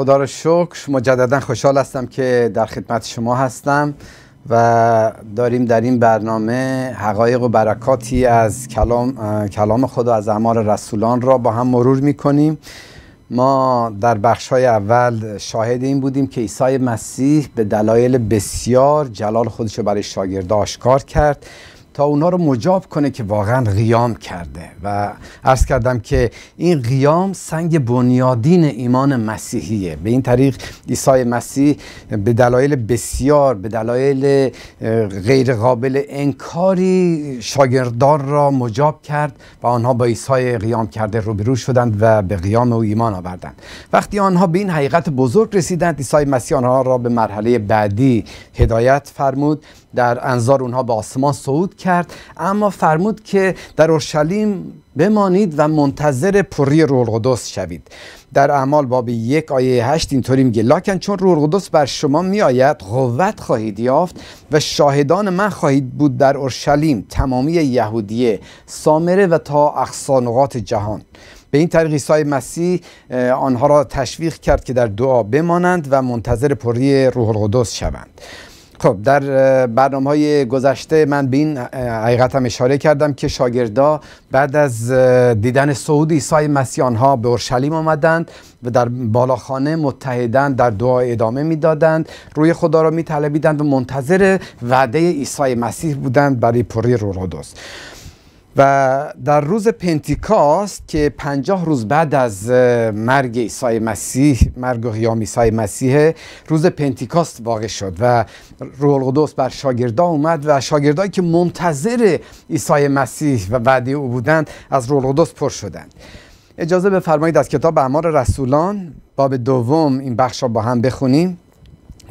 خدا رو شکر مجددا خوشحال هستم که در خدمت شما هستم و داریم در این برنامه حقایق و برکاتی از کلام, کلام خدا از اعمال رسولان را با هم مرور میکنیم ما در بخش های اول شاهد این بودیم که عیسی مسیح به دلایل بسیار جلال خودش رو برای شاگرد آشکار کرد اونا رو مجاب کنه که واقعا قیام کرده و عرض کردم که این قیام سنگ بنیادین ایمان مسیحیه به این طریق عیسی مسیح به دلایل بسیار به دلایل غیر قابل انکاری شاگردان را مجاب کرد و آنها با عیسی قیام کرده روبرو شدند و به قیام او ایمان آوردند وقتی آنها به این حقیقت بزرگ رسیدند عیسی مسیح آنها را به مرحله بعدی هدایت فرمود در انظار اونها به آسمان صعود کرد اما فرمود که در اورشلیم بمانید و منتظر پری روح القدس شوید در اعمال باب یک آیه هشت اینطوری میگه لکن چون روح القدس بر شما میآید قوت خواهید یافت و شاهدان من خواهید بود در اورشلیم تمامی یهودیه سامره و تا اقصانقات جهان به این طریق عیسی مسیح آنها را تشویق کرد که در دعا بمانند و منتظر پری روح القدس شوند خب در برنامه های گذشته من به این حقیقت هم اشاره کردم که شاگردا بعد از دیدن صعود ایسای مسیح آنها به اورشلیم آمدند و در بالاخانه متحدن در دعا ادامه میدادند روی خدا را میطلبیدند و منتظر وعده ایسای مسیح بودند برای پری رورودوس و در روز پنتیکاست که پنجاه روز بعد از مرگ عیسی مسیح مرگ و قیام عیسی مسیح روز پنتیکاست واقع شد و روح القدس بر شاگردا اومد و شاگردایی که منتظر عیسی مسیح و بعدی او بودند از روح القدس پر شدند اجازه بفرمایید از کتاب اعمال رسولان باب دوم این بخش را با هم بخونیم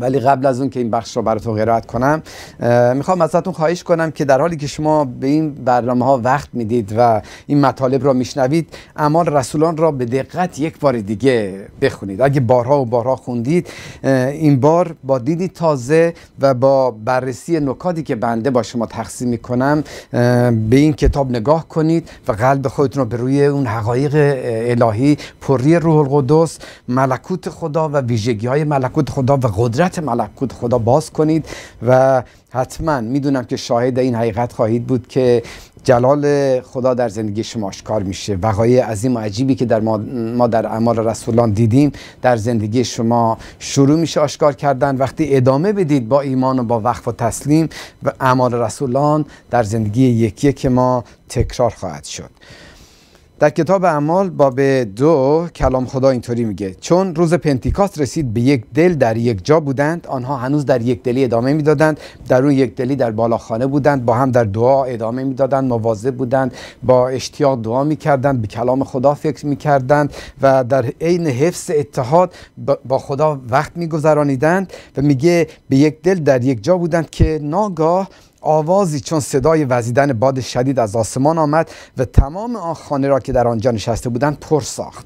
ولی قبل از اون که این بخش رو براتون قرائت کنم میخوام ازتون خواهش کنم که در حالی که شما به این برنامه ها وقت میدید و این مطالب را میشنوید اعمال رسولان را به دقت یک بار دیگه بخونید اگه بارها و بارها خوندید این بار با دیدی تازه و با بررسی نکاتی که بنده با شما تقسیم میکنم به این کتاب نگاه کنید و قلب خودتون رو به روی اون حقایق الهی پری روح القدس ملکوت خدا و ویژگی های ملکوت خدا و قدرت نعمت ملکوت خدا باز کنید و حتما میدونم که شاهد این حقیقت خواهید بود که جلال خدا در زندگی شما آشکار میشه وقایع عظیم و عجیبی که در ما, در اعمال رسولان دیدیم در زندگی شما شروع میشه آشکار کردن وقتی ادامه بدید با ایمان و با وقف و تسلیم و اعمال رسولان در زندگی یکی که ما تکرار خواهد شد در کتاب اعمال باب دو کلام خدا اینطوری میگه چون روز پنتیکاست رسید به یک دل در یک جا بودند آنها هنوز در یک دلی ادامه میدادند در اون یک دلی در بالاخانه بودند با هم در دعا ادامه میدادند مواظب بودند با اشتیاق دعا میکردند به کلام خدا فکر میکردند و در عین حفظ اتحاد با خدا وقت میگذرانیدند و میگه به یک دل در یک جا بودند که ناگاه آوازی چون صدای وزیدن باد شدید از آسمان آمد و تمام آن خانه را که در آنجا نشسته بودند پر ساخت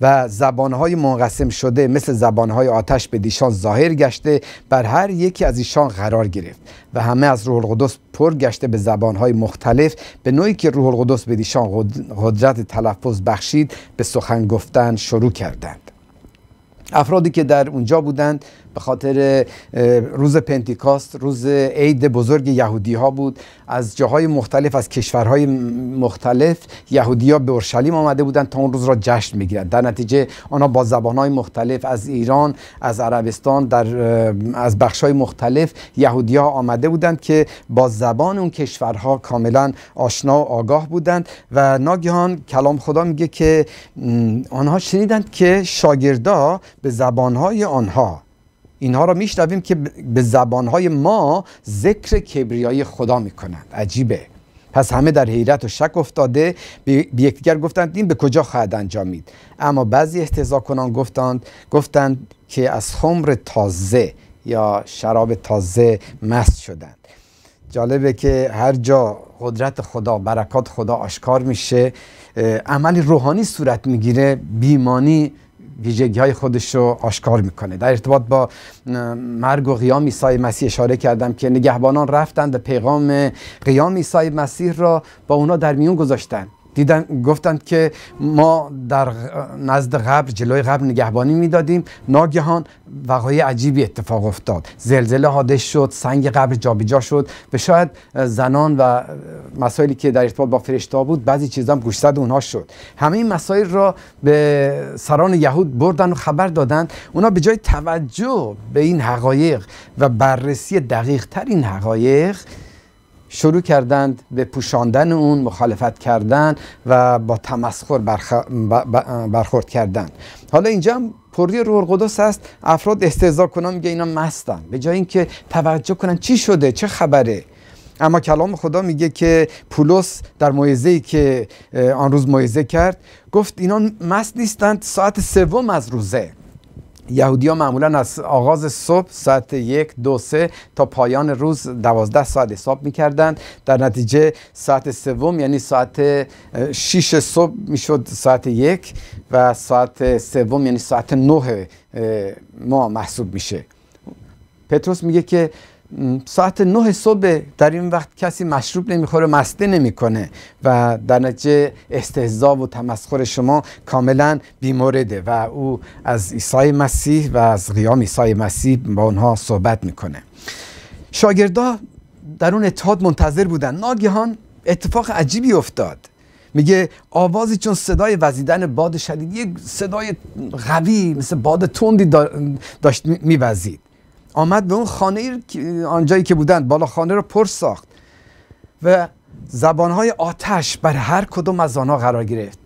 و زبانهای منقسم شده مثل زبانهای آتش به دیشان ظاهر گشته بر هر یکی از ایشان قرار گرفت و همه از روح القدس پر گشته به زبانهای مختلف به نوعی که روح القدس به دیشان قدرت تلفظ بخشید به سخن گفتن شروع کردند افرادی که در اونجا بودند به خاطر روز پنتیکاست روز عید بزرگ یهودی ها بود از جاهای مختلف از کشورهای مختلف یهودی ها به اورشلیم آمده بودند تا اون روز را جشن میگیرند در نتیجه آنها با زبانهای مختلف از ایران از عربستان در از بخشهای مختلف یهودی ها آمده بودند که با زبان اون کشورها کاملا آشنا و آگاه بودند و ناگهان کلام خدا میگه که آنها شنیدند که شاگردا به زبانهای آنها اینها را میشنویم که به زبانهای ما ذکر کبریایی خدا میکنند عجیبه پس همه در حیرت و شک افتاده به یکدیگر گفتند این به کجا خواهد انجامید اما بعضی احتضا کنان گفتند گفتند که از خمر تازه یا شراب تازه مست شدند جالبه که هر جا قدرت خدا برکات خدا آشکار میشه عمل روحانی صورت میگیره بیمانی ویژگی های خودش رو آشکار میکنه در ارتباط با مرگ و قیام عیسی مسیح اشاره کردم که نگهبانان رفتند و پیغام قیام عیسی مسیح را با اونا در میون گذاشتند دیدن گفتند که ما در نزد قبر جلوی قبر نگهبانی میدادیم ناگهان وقایع عجیبی اتفاق افتاد زلزله حادث شد سنگ قبر جابجا شد و شاید زنان و مسائلی که در ارتباط با فرشته بود بعضی چیزا هم گوشزد اونها شد همه این مسائل را به سران یهود بردن و خبر دادند اونا به جای توجه به این حقایق و بررسی دقیق تر این حقایق شروع کردند به پوشاندن اون مخالفت کردن و با تمسخر برخورد کردن حالا اینجا هم پری روح القدس هست افراد استهزا کنن میگه اینا مستن به جای اینکه توجه کنن چی شده چه خبره اما کلام خدا میگه که پولس در موعظه‌ای که آن روز موعظه کرد گفت اینا مست نیستند ساعت سوم از روزه ها معمولا از آغاز صبح ساعت یک دو سه تا پایان روز دوازده ساعت حساب میکردند در نتیجه ساعت سوم یعنی ساعت شیش صبح میشد ساعت یک و ساعت سوم یعنی ساعت نه ما محسوب میشه پتروس میگه که ساعت نه صبح در این وقت کسی مشروب نمیخوره مسته نمیکنه و در نتیجه استهزا و تمسخر شما کاملا بیمورده و او از عیسی مسیح و از قیام عیسی مسیح با اونها صحبت میکنه شاگردا در اون اتحاد منتظر بودن ناگهان اتفاق عجیبی افتاد میگه آوازی چون صدای وزیدن باد شدید یک صدای قوی مثل باد تندی داشت میوزید آمد به اون خانه آنجایی که بودند بالا خانه رو پر ساخت و زبانهای آتش بر هر کدوم از آنها قرار گرفت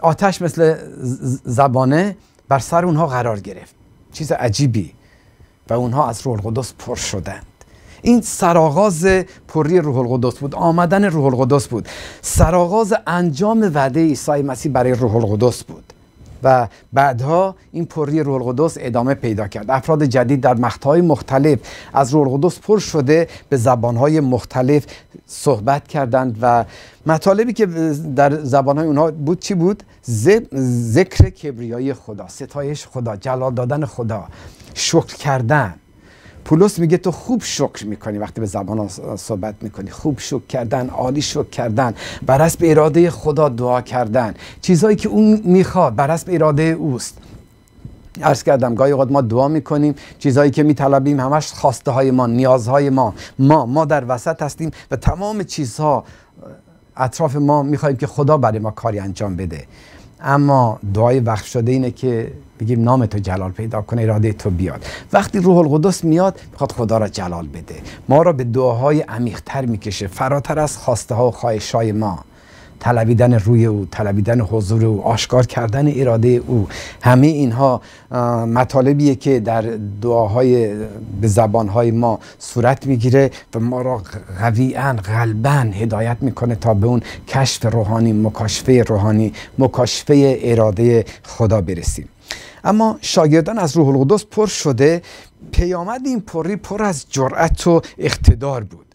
آتش مثل زبانه بر سر اونها قرار گرفت چیز عجیبی و اونها از روح القدس پر شدند این سراغاز پری روح القدس بود آمدن روح القدس بود سراغاز انجام وعده عیسی مسیح برای روح القدس بود و بعدها این پری رول قدس ادامه پیدا کرد افراد جدید در های مختلف از رول قدس پر شده به زبانهای مختلف صحبت کردند و مطالبی که در زبانهای اونها بود چی بود ذکر کبریایی خدا ستایش خدا جلال دادن خدا شکر کردن پولس میگه تو خوب شکر میکنی وقتی به زبان صحبت میکنی خوب شکر کردن عالی شکر کردن بر حسب اراده خدا دعا کردن چیزهایی که اون میخواد بر حسب اراده اوست عرض کردم گاهی اوقات ما دعا میکنیم چیزهایی که میطلبیم همش خواسته های ما نیازهای ما ما ما در وسط هستیم و تمام چیزها اطراف ما میخوایم که خدا برای ما کاری انجام بده اما دعای وقف شده اینه که بگیم نام تو جلال پیدا کنه اراده تو بیاد وقتی روح القدس میاد میخواد خدا را جلال بده ما را به دعاهای عمیقتر میکشه فراتر از خواسته ها و خواهش های ما طلبیدن روی او طلبیدن حضور او آشکار کردن اراده او همه اینها مطالبیه که در دعاهای به زبانهای ما صورت میگیره و ما را قویا قلبا هدایت میکنه تا به اون کشف روحانی مکاشفه روحانی مکاشفه اراده خدا برسیم اما شاگردان از روح القدس پر شده پیامد این پری پر از جرأت و اقتدار بود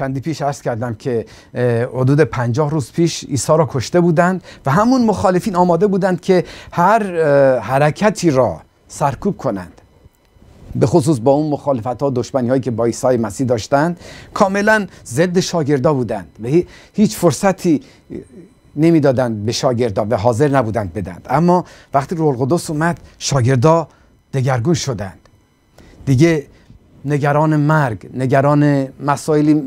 چندی پیش عرض کردم که حدود پنجاه روز پیش عیسی را کشته بودند و همون مخالفین آماده بودند که هر حرکتی را سرکوب کنند به خصوص با اون مخالفت ها دشمنی هایی که با ایسای مسیح داشتند کاملا ضد شاگردا بودند و هیچ فرصتی نمیدادند به شاگردا و حاضر نبودند بدند اما وقتی روح القدس اومد شاگردا دگرگون شدند دیگه نگران مرگ نگران مسائلی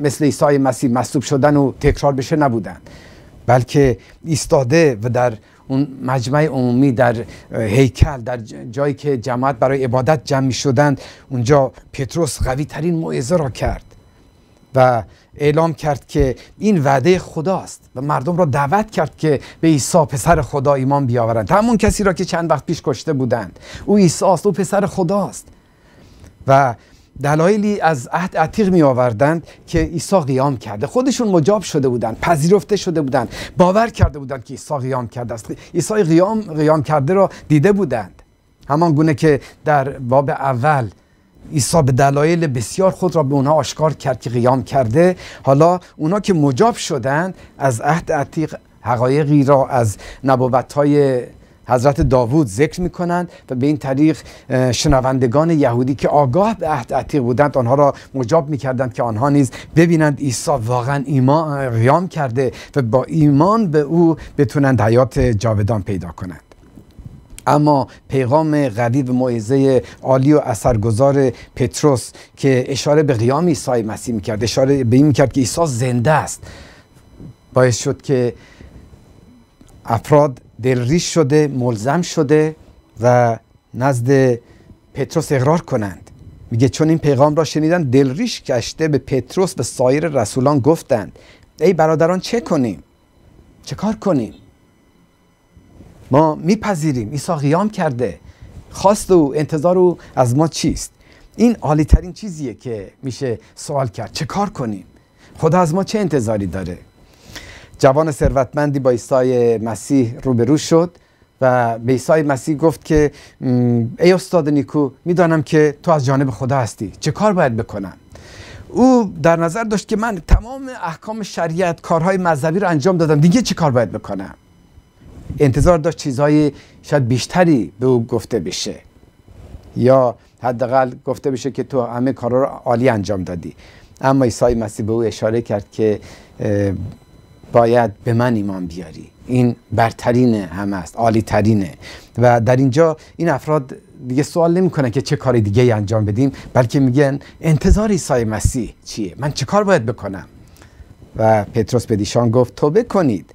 مثل عیسی مسیح مصوب شدن و تکرار بشه نبودند بلکه ایستاده و در اون مجمع عمومی در هیکل در جایی که جماعت برای عبادت جمع می شدند اونجا پتروس قوی ترین موعظه را کرد و اعلام کرد که این وعده خداست و مردم را دعوت کرد که به عیسی پسر خدا ایمان بیاورند همون کسی را که چند وقت پیش کشته بودند او عیسی است او پسر خداست و دلایلی از عهد عتیق می آوردند که عیسی قیام کرده خودشون مجاب شده بودند پذیرفته شده بودند باور کرده بودند که عیسی قیام کرده است عیسی قیام قیام کرده را دیده بودند همان گونه که در باب اول عیسی به دلایل بسیار خود را به اونها آشکار کرد که قیام کرده حالا اونا که مجاب شدند از عهد عتیق حقایقی را از نبوت های حضرت داوود ذکر می کنند و به این طریق شنوندگان یهودی که آگاه به عهد عتیق بودند آنها را مجاب می کردند که آنها نیز ببینند عیسی واقعا ایمان قیام کرده و با ایمان به او بتونند حیات جاودان پیدا کنند اما پیغام غریب معیزه عالی و اثرگذار پتروس که اشاره به قیام عیسی مسیح میکرد اشاره به این میکرد که عیسی زنده است باعث شد که افراد دلریش شده ملزم شده و نزد پتروس اقرار کنند میگه چون این پیغام را شنیدن دلریش گشته به پتروس و سایر رسولان گفتند ای برادران چه کنیم چه کار کنیم ما میپذیریم عیسی قیام کرده خواست و انتظار او از ما چیست این عالی ترین چیزیه که میشه سوال کرد چه کار کنیم خدا از ما چه انتظاری داره جوان ثروتمندی با عیسی مسیح روبرو شد و به عیسی مسیح گفت که ای استاد نیکو میدانم که تو از جانب خدا هستی چه کار باید بکنم او در نظر داشت که من تمام احکام شریعت کارهای مذهبی رو انجام دادم دیگه چه کار باید بکنم انتظار داشت چیزهای شاید بیشتری به او گفته بشه یا حداقل گفته بشه که تو همه کارها رو عالی انجام دادی اما عیسی مسیح به او اشاره کرد که باید به من ایمان بیاری این برترین هم است عالی ترینه و در اینجا این افراد دیگه سوال کنه که چه کار دیگه ای انجام بدیم بلکه میگن انتظار عیسی مسیح چیه من چه کار باید بکنم و پتروس به دیشان گفت توبه کنید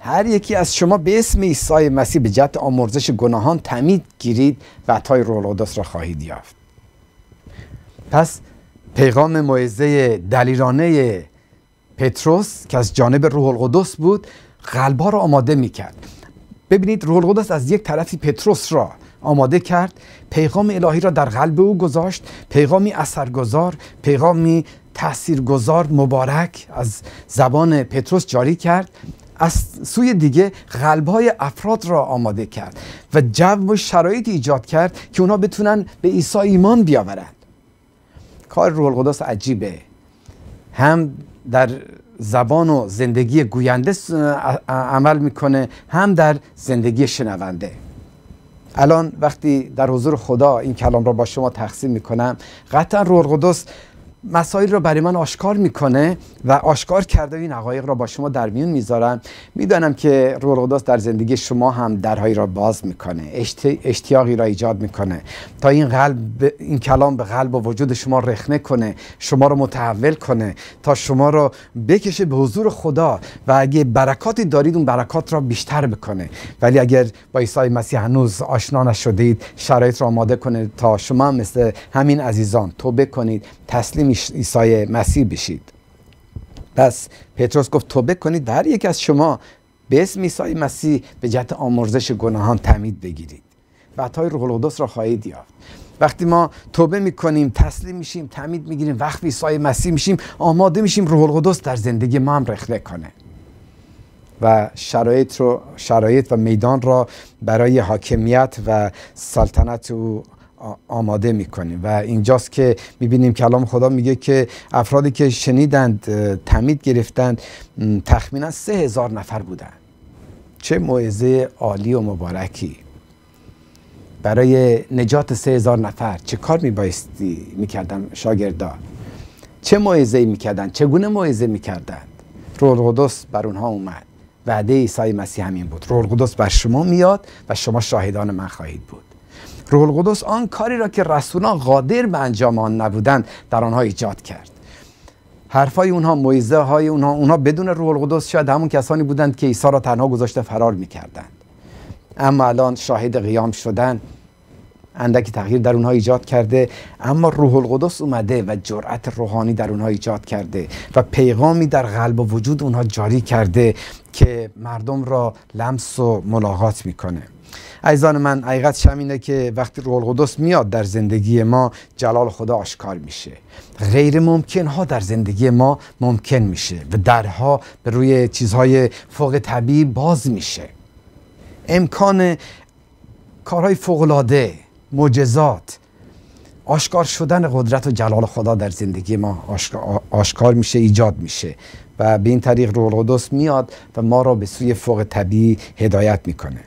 هر یکی از شما به اسم عیسی مسیح به جهت آمرزش گناهان تمید گیرید و عطای القدس را خواهید یافت پس پیغام موعظه دلیرانه پتروس که از جانب روح القدس بود قلبها را آماده میکرد ببینید روح القدس از یک طرفی پتروس را آماده کرد پیغام الهی را در قلب او گذاشت پیغامی اثرگذار پیغامی تاثیرگذار مبارک از زبان پتروس جاری کرد از سوی دیگه قلبهای افراد را آماده کرد و جو و شرایط ایجاد کرد که اونا بتونن به عیسی ایمان بیاورند کار روح القدس عجیبه هم در زبان و زندگی گوینده عمل میکنه هم در زندگی شنونده الان وقتی در حضور خدا این کلام را با شما تقسیم میکنم قطعا روح مسائل را برای من آشکار میکنه و آشکار کرده این حقایق را با شما در میون میذارم میدانم که روح القدس در زندگی شما هم درهایی را باز میکنه اشتیاقی را ایجاد میکنه تا این قلب این کلام به قلب و وجود شما رخنه کنه شما را متحول کنه تا شما را بکشه به حضور خدا و اگه برکاتی دارید اون برکات را بیشتر بکنه ولی اگر با عیسی مسیح هنوز آشنا نشدید شرایط را آماده کنه تا شما مثل همین عزیزان توبه کنید تسلیم عیسی مسیح بشید پس پتروس گفت توبه کنید در یک از شما به اسم عیسی مسیح به جهت آمرزش گناهان تمید بگیرید و عطای روح القدس را خواهید یافت وقتی ما توبه میکنیم تسلیم میشیم تعمید میگیریم وقت عیسی مسیح میشیم آماده میشیم روح القدس در زندگی ما هم رخنه کنه و شرایط, رو، شرایط و میدان را برای حاکمیت و سلطنت او آماده میکنیم و اینجاست که میبینیم کلام خدا میگه که افرادی که شنیدند تمید گرفتند تخمینا سه هزار نفر بودند چه موعظه عالی و مبارکی برای نجات سه هزار نفر چه کار میبایستی میکردن شاگردان چه موعظه میکردن چگونه موعظه میکردند روح القدس بر اونها اومد وعده عیسی مسیح همین بود روح القدس بر شما میاد و شما شاهدان من خواهید بود روح القدس آن کاری را که رسولان قادر به انجام آن نبودند در آنها ایجاد کرد حرفای اونها مویزه های اونها اونها بدون روح القدس شاید همون کسانی بودند که عیسی را تنها گذاشته فرار میکردند اما الان شاهد قیام شدن اندکی تغییر در اونها ایجاد کرده اما روح القدس اومده و جرأت روحانی در اونها ایجاد کرده و پیغامی در قلب و وجود اونها جاری کرده که مردم را لمس و ملاقات میکنه عزیزان من حقیقتش شمینه که وقتی روح القدس میاد در زندگی ما جلال خدا آشکار میشه غیر ممکن ها در زندگی ما ممکن میشه و درها به روی چیزهای فوق طبیعی باز میشه امکان کارهای العاده معجزات آشکار شدن قدرت و جلال خدا در زندگی ما آشکار, آشکار میشه ایجاد میشه و به این طریق روح القدس میاد و ما را به سوی فوق طبیعی هدایت میکنه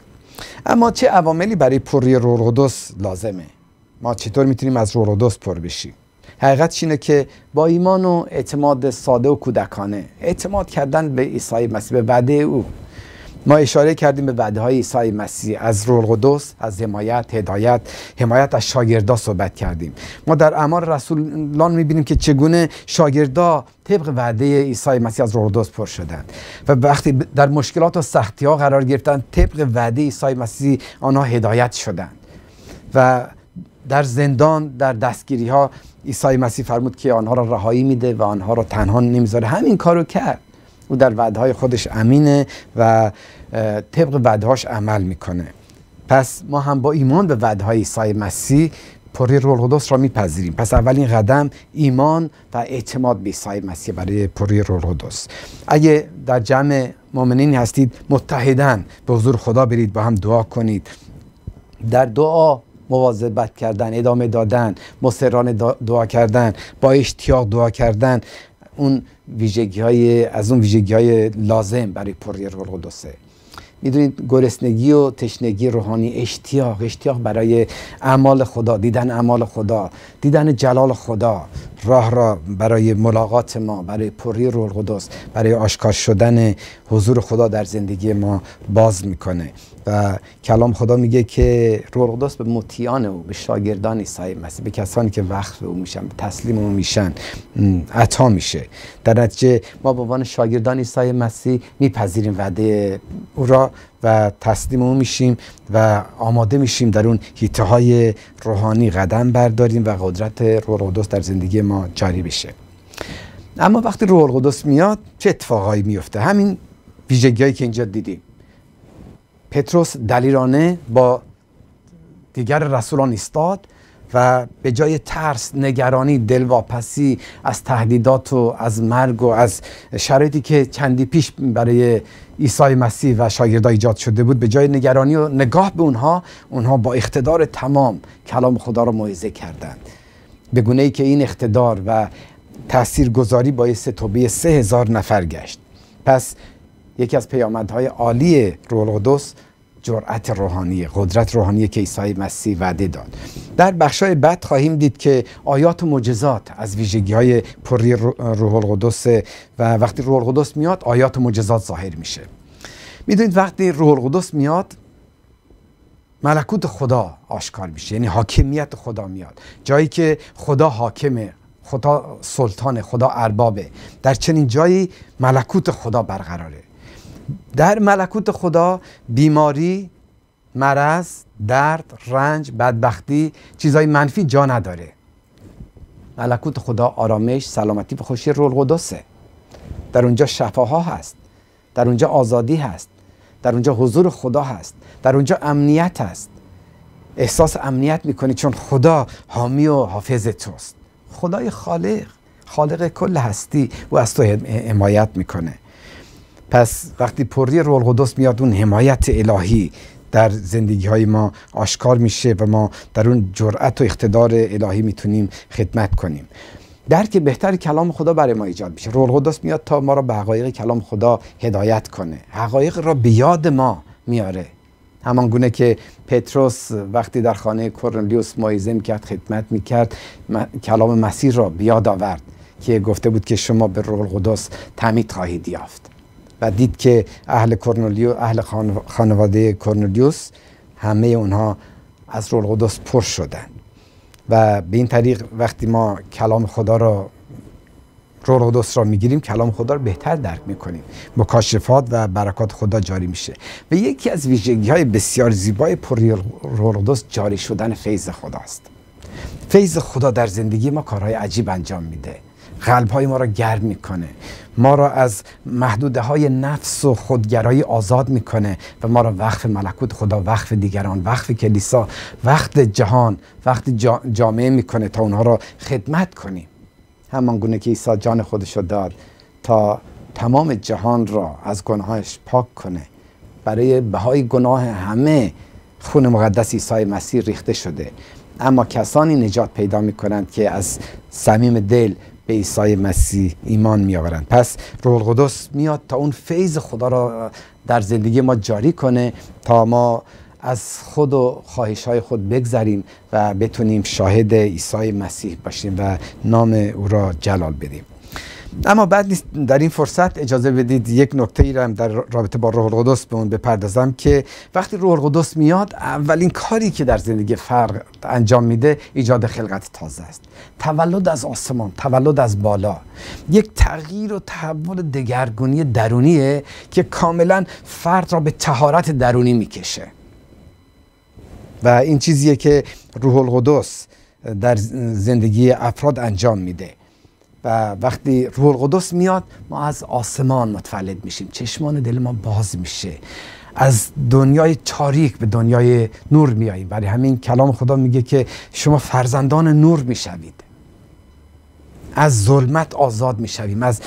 اما چه عواملی برای پری رورودوس لازمه ما چطور میتونیم از رورودوس پر بشیم حقیقت اینه که با ایمان و اعتماد ساده و کودکانه اعتماد کردن به عیسی مسیح به وعده او ما اشاره کردیم به وعده های عیسی مسیح از روح القدس از حمایت هدایت حمایت از شاگردا صحبت کردیم ما در اعمال رسولان میبینیم که چگونه شاگردا طبق وعده عیسی مسیح از روح القدس پر شدند و وقتی در مشکلات و سختی ها قرار گرفتند طبق وعده عیسی مسیح آنها هدایت شدند و در زندان در دستگیری ها عیسی مسیح فرمود که آنها را رهایی میده و آنها را تنها نمیذاره همین کارو کرد او در های خودش امینه و طبق وعدهاش عمل میکنه پس ما هم با ایمان به وعدهای عیسی مسیح پری روح القدس را میپذیریم پس اولین قدم ایمان و اعتماد به عیسی مسیح برای پری روح القدس اگه در جمع مؤمنین هستید متحدن به حضور خدا برید با هم دعا کنید در دعا مواظبت کردن ادامه دادن مصرانه دعا کردن با اشتیاق دعا کردن اون ویژگی های از اون ویژگی های لازم برای پری روح القدسه میدونید گرسنگی و تشنگی روحانی اشتیاق اشتیاق برای اعمال خدا دیدن اعمال خدا دیدن جلال خدا راه را برای ملاقات ما برای پری روح القدس برای آشکار شدن حضور خدا در زندگی ما باز میکنه و کلام خدا میگه که روح القدس به مطیعان او به شاگردان عیسی مسیح به کسانی که وقت او میشن به تسلیم او میشن عطا میشه در نتیجه ما به عنوان شاگردان عیسی مسیح میپذیریم وعده او را و تسلیم او میشیم و آماده میشیم در اون هیته های روحانی قدم برداریم و قدرت روح القدس در زندگی ما جاری بشه اما وقتی روح القدس میاد چه اتفاقایی میفته همین ویژگیهایی که اینجا دیدیم پتروس دلیرانه با دیگر رسولان ایستاد و به جای ترس نگرانی دلواپسی از تهدیدات و از مرگ و از شرایطی که چندی پیش برای عیسی مسیح و شاگردا ایجاد شده بود به جای نگرانی و نگاه به اونها اونها با اقتدار تمام کلام خدا را موعظه کردند به گونه ای که این اقتدار و تأثیر گذاری باعث توبه سه هزار نفر گشت پس یکی از پیامدهای عالی روح القدس جرأت روحانی قدرت روحانی که عیسی مسیح وعده داد در های بعد خواهیم دید که آیات و معجزات از ویژگی های پری روح القدس و وقتی روح القدس میاد آیات و معجزات ظاهر میشه میدونید وقتی روح القدس میاد ملکوت خدا آشکار میشه یعنی حاکمیت خدا میاد جایی که خدا حاکمه خدا سلطان، خدا اربابه در چنین جایی ملکوت خدا برقراره در ملکوت خدا بیماری مرض درد رنج بدبختی چیزای منفی جا نداره ملکوت خدا آرامش سلامتی و خوشی رول قدسه در اونجا شفاها هست در اونجا آزادی هست در اونجا حضور خدا هست در اونجا امنیت هست احساس امنیت میکنی چون خدا حامی و حافظ توست خدای خالق خالق کل هستی و از تو حمایت میکنه پس وقتی پری روح القدس میاد اون حمایت الهی در زندگی های ما آشکار میشه و ما در اون جرأت و اقتدار الهی میتونیم خدمت کنیم در که بهتر کلام خدا برای ما ایجاد میشه روح القدس میاد تا ما را به حقایق کلام خدا هدایت کنه حقایق را به یاد ما میاره همان گونه که پتروس وقتی در خانه کرنلیوس مایزه میکرد خدمت میکرد کلام مسیح را بیاد آورد که گفته بود که شما به روح القدس تعمید خواهید یافت و دید که اهل کورنولیو اهل خانواده کرنلیوس همه اونها از رول پر شدن و به این طریق وقتی ما کلام خدا را رول را میگیریم کلام خدا را بهتر درک میکنیم مکاشفات و برکات خدا جاری میشه و یکی از ویژگی های بسیار زیبای پر رول جاری شدن فیض خداست فیض خدا در زندگی ما کارهای عجیب انجام میده قلب های ما را گرم میکنه ما را از محدوده های نفس و خودگرایی آزاد میکنه و ما را وقف ملکوت خدا وقف دیگران وقف کلیسا وقت جهان وقت جامعه میکنه تا اونها را خدمت کنیم همان گونه که عیسی جان خودش را داد تا تمام جهان را از گناهش پاک کنه برای بهای گناه همه خون مقدس عیسی مسیح ریخته شده اما کسانی نجات پیدا می کنند که از صمیم دل به عیسی مسیح ایمان میآورند پس روح القدس میاد تا اون فیض خدا را در زندگی ما جاری کنه تا ما از خود و خواهش های خود بگذریم و بتونیم شاهد عیسی مسیح باشیم و نام او را جلال بدیم اما بعد نیست در این فرصت اجازه بدید یک نکته ای را هم در رابطه با روح القدس به اون بپردازم که وقتی روح القدس میاد اولین کاری که در زندگی فرد انجام میده ایجاد خلقت تازه است تولد از آسمان تولد از بالا یک تغییر و تحول دگرگونی درونیه که کاملا فرد را به تهارت درونی میکشه و این چیزیه که روح القدس در زندگی افراد انجام میده و وقتی روح القدس میاد ما از آسمان متولد میشیم چشمان دل ما باز میشه از دنیای تاریک به دنیای نور میاییم برای همین کلام خدا میگه که شما فرزندان نور میشوید از ظلمت آزاد میشویم از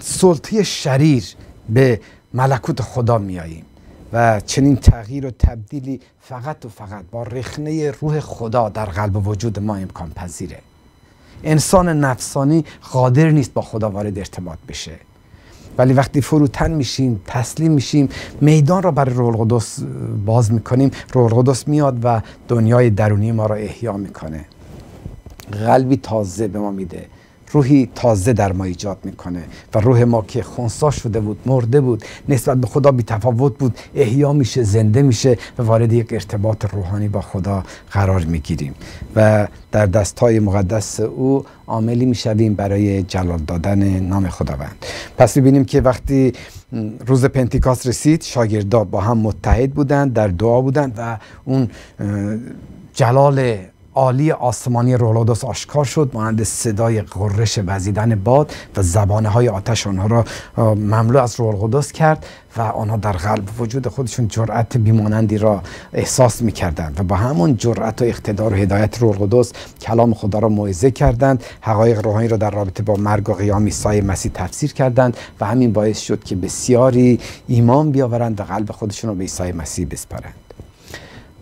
سلطه شریر به ملکوت خدا میاییم و چنین تغییر و تبدیلی فقط و فقط با رخنه روح خدا در قلب وجود ما امکان پذیره انسان نفسانی قادر نیست با خدا وارد ارتباط بشه ولی وقتی فروتن میشیم تسلیم میشیم میدان را برای روح القدس باز میکنیم روح القدس میاد و دنیای درونی ما را احیا میکنه قلبی تازه به ما میده روحی تازه در ما ایجاد میکنه و روح ما که خونسا شده بود مرده بود نسبت به خدا بی تفاوت بود احیا میشه زنده میشه و وارد یک ارتباط روحانی با خدا قرار میگیریم و در دستای مقدس او عاملی میشویم برای جلال دادن نام خداوند پس ببینیم که وقتی روز پنتیکاست رسید شاگردا با هم متحد بودند در دعا بودند و اون جلال عالی آسمانی رولادوس آشکار شد مانند صدای قرش وزیدن باد و زبانه های آتش آنها را مملو از رولادوس کرد و آنها در قلب وجود خودشون جرأت بیمانندی را احساس می کردند و با همون جرأت و اقتدار و هدایت روح کلام خدا را موعظه کردند حقایق روحانی را در رابطه با مرگ و قیام عیسی مسیح تفسیر کردند و همین باعث شد که بسیاری ایمان بیاورند و قلب خودشون را به عیسی مسیح بسپارند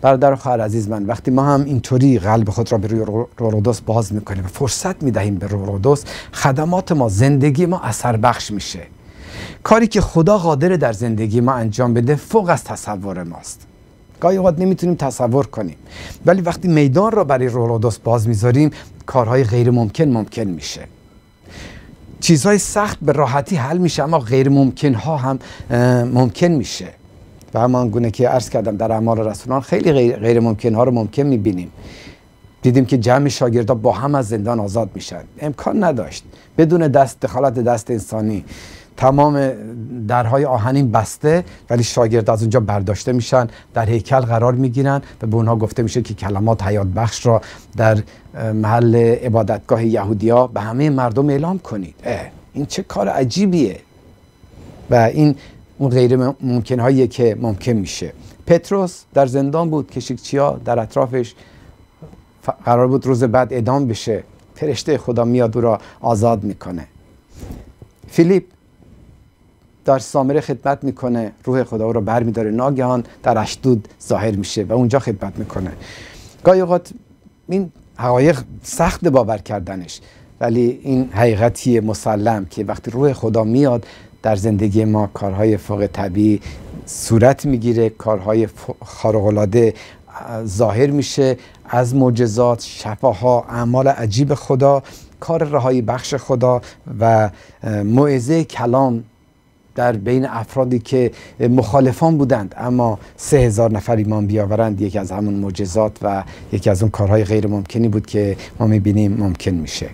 برادر خواهر عزیز من وقتی ما هم اینطوری قلب خود را به روی رولودوس باز میکنیم و فرصت میدهیم به رودوس خدمات ما زندگی ما اثر بخش میشه کاری که خدا قادر در زندگی ما انجام بده فوق از تصور ماست گاهی اوقات نمیتونیم تصور کنیم ولی وقتی میدان را برای رودوس باز میذاریم کارهای غیر ممکن ممکن میشه چیزهای سخت به راحتی حل میشه اما غیر ممکن ها هم ممکن میشه و همان گونه که عرض کردم در اعمال رسولان خیلی غیر, ها رو ممکن میبینیم دیدیم که جمع شاگردا با هم از زندان آزاد میشن امکان نداشت بدون دست دخالت دست انسانی تمام درهای آهنین بسته ولی شاگرد از اونجا برداشته میشن در هیکل قرار میگیرن و به اونها گفته میشه که کلمات حیات بخش را در محل عبادتگاه یهودیا به همه مردم اعلام کنید این چه کار عجیبیه و این اون غیر ممکن هایی که ممکن میشه پتروس در زندان بود کشیکچیا در اطرافش قرار بود روز بعد ادام بشه فرشته خدا میاد او را آزاد میکنه فیلیپ در سامره خدمت میکنه روح خدا او را برمیداره ناگهان در اشدود ظاهر میشه و اونجا خدمت میکنه گاهی اوقات این حقایق سخت باور کردنش ولی این حقیقتی مسلم که وقتی روح خدا میاد در زندگی ما کارهای فوق طبیعی صورت میگیره کارهای العاده ظاهر میشه از معجزات شفاها اعمال عجیب خدا کار رهایی بخش خدا و موعظه کلام در بین افرادی که مخالفان بودند اما سه هزار نفر ایمان بیاورند یکی از همون معجزات و یکی از اون کارهای غیر ممکنی بود که ما میبینیم ممکن میشه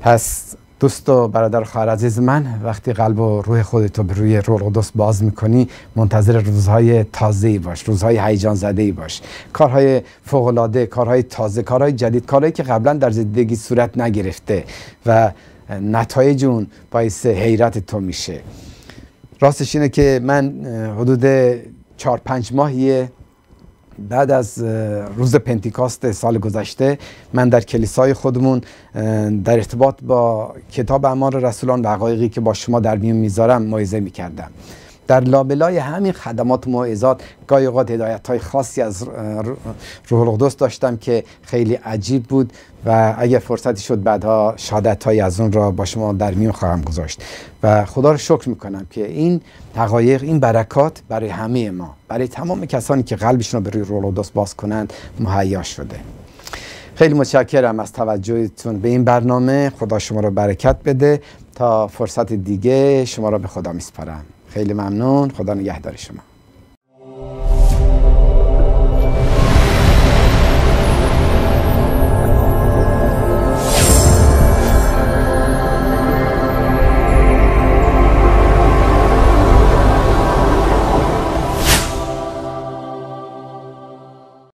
پس دوست و برادر خواهر عزیز من وقتی قلب و روح خودت به روی روح قدس باز میکنی منتظر روزهای تازه باش روزهای هیجان زده باش کارهای فوق العاده کارهای تازه کارهای جدید کارهایی که قبلا در زندگی صورت نگرفته و نتایج اون باعث حیرت تو میشه راستش اینه که من حدود چهار پنج ماهیه بعد از روز پنتیکاست سال گذشته من در کلیسای خودمون در ارتباط با کتاب اعمال رسولان و حقایقی که با شما در میون میذارم موعظه میکردم در لابلای همین خدمات موعظات گاهی اوقات هدایت های خاصی از روح القدس داشتم که خیلی عجیب بود و اگر فرصتی شد بعدها شادت های از اون را با شما در میون خواهم گذاشت و خدا رو شکر میکنم که این تقایق، این برکات برای همه ما برای تمام کسانی که قلبشون رو به روح باز کنند مهیا شده خیلی متشکرم از توجهتون به این برنامه خدا شما را برکت بده تا فرصت دیگه شما را به خدا میسپارم خیلی ممنون خدا نگهدار شما